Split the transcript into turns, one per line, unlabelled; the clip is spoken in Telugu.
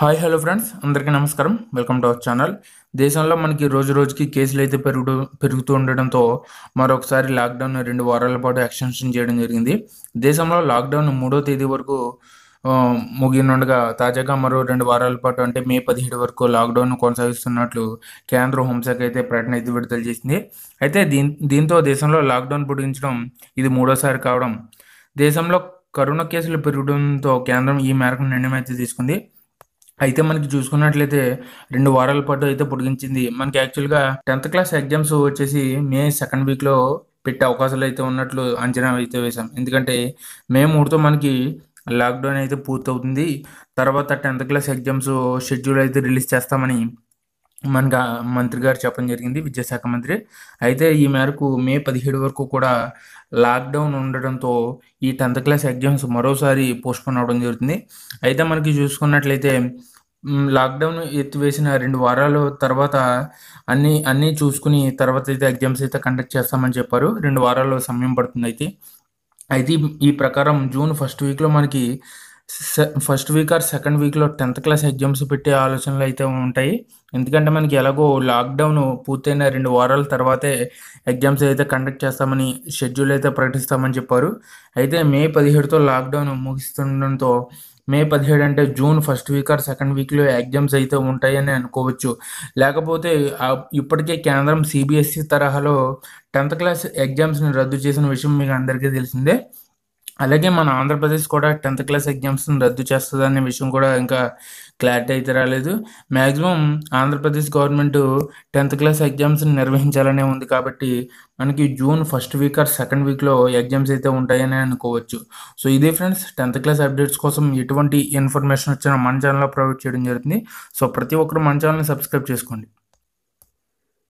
హాయ్ హలో ఫ్రెండ్స్ అందరికీ నమస్కారం వెల్కమ్ టు అవర్ ఛానల్ దేశంలో మనకి రోజు రోజుకి కేసులు అయితే పెరుగుతూ పెరుగుతూ ఉండడంతో మరొకసారి లాక్డౌన్ రెండు వారాల పాటు ఎక్స్టెన్షన్ చేయడం జరిగింది దేశంలో లాక్డౌన్ మూడో తేదీ వరకు ముగినుండగా తాజాగా మరో రెండు వారాల పాటు అంటే మే పదిహేడు వరకు లాక్డౌన్ కొనసాగిస్తున్నట్లు కేంద్ర హోంశాఖ అయితే ప్రకటన అయితే విడుదల చేసింది అయితే దీని దీంతో దేశంలో లాక్డౌన్ పొడిగించడం ఇది మూడోసారి కావడం దేశంలో కరోనా కేసులు పెరగడంతో కేంద్రం ఈ మేరకు నిర్ణయం అయితే తీసుకుంది అయితే మనకి చూసుకున్నట్లయితే రెండు వారాల పాటు అయితే పొడిగించింది మనకి యాక్చువల్గా టెన్త్ క్లాస్ ఎగ్జామ్స్ వచ్చేసి మే సెకండ్ వీక్లో పెట్టే అవకాశాలు అయితే ఉన్నట్లు అంచనా అయితే వేశాం ఎందుకంటే మే మూడుతో మనకి లాక్డౌన్ అయితే పూర్తవుతుంది తర్వాత టెన్త్ క్లాస్ ఎగ్జామ్స్ షెడ్యూల్ అయితే రిలీజ్ చేస్తామని మన మంత్రి గారు చెప్పడం జరిగింది విద్యాశాఖ మంత్రి అయితే ఈ మేరకు మే పదిహేడు వరకు కూడా లాక్డౌన్ ఉండడంతో ఈ టెన్త్ క్లాస్ ఎగ్జామ్స్ మరోసారి పోస్ట్పోన్ అవడం జరుగుతుంది అయితే మనకి చూసుకున్నట్లయితే లాక్డౌన్ ఎత్తివేసిన రెండు వారాల తర్వాత అన్ని అన్నీ చూసుకుని తర్వాత అయితే ఎగ్జామ్స్ అయితే కండక్ట్ చేస్తామని చెప్పారు రెండు వారాల్లో సమయం పడుతుంది అయితే అయితే ఈ ప్రకారం జూన్ ఫస్ట్ వీక్లో మనకి ఫస్ట్ వీక్ ఆర్ సెకండ్ వీక్లో టెన్త్ క్లాస్ ఎగ్జామ్స్ పెట్టే ఆలోచనలు అయితే ఉంటాయి ఎందుకంటే మనకి ఎలాగో లాక్డౌన్ పూర్తయిన రెండు వారాల తర్వాతే ఎగ్జామ్స్ అయితే కండక్ట్ చేస్తామని షెడ్యూల్ అయితే ప్రకటిస్తామని చెప్పారు అయితే మే పదిహేడుతో లాక్డౌన్ ముగిస్తుండడంతో మే పదిహేడు అంటే June first week or second వీక్లో ఎగ్జామ్స్ అయితే ఉంటాయని అనుకోవచ్చు లేకపోతే ఇప్పటికే కేంద్రం సిబిఎస్ఈ e తరహాలో టెన్త్ క్లాస్ ఎగ్జామ్స్ని రద్దు చేసిన విషయం మీకు అందరికీ తెలిసిందే అలాగే మన ఆంధ్రప్రదేశ్ కూడా టెన్త్ క్లాస్ ఎగ్జామ్స్ని రద్దు చేస్తుందనే విషయం కూడా ఇంకా క్లారిటీ అయితే రాలేదు maximum Andhra Pradesh government tenth class ఎగ్జామ్స్ని నిర్వహించాలనే ఉంది కాబట్టి మనకి June first week or second వీక్లో ఎగ్జామ్స్ అయితే ఉంటాయని అనుకోవచ్చు సో ఇదే ఫ్రెండ్స్ టెన్త్ క్లాస్ అప్డేట్స్ కోసం ఎటువంటి ఇన్ఫర్మేషన్ వచ్చినా మన ఛానల్లో ప్రొవైడ్ చేయడం జరుగుతుంది సో ప్రతి ఒక్కరు మన ఛానల్ని సబ్స్క్రైబ్ చేసుకోండి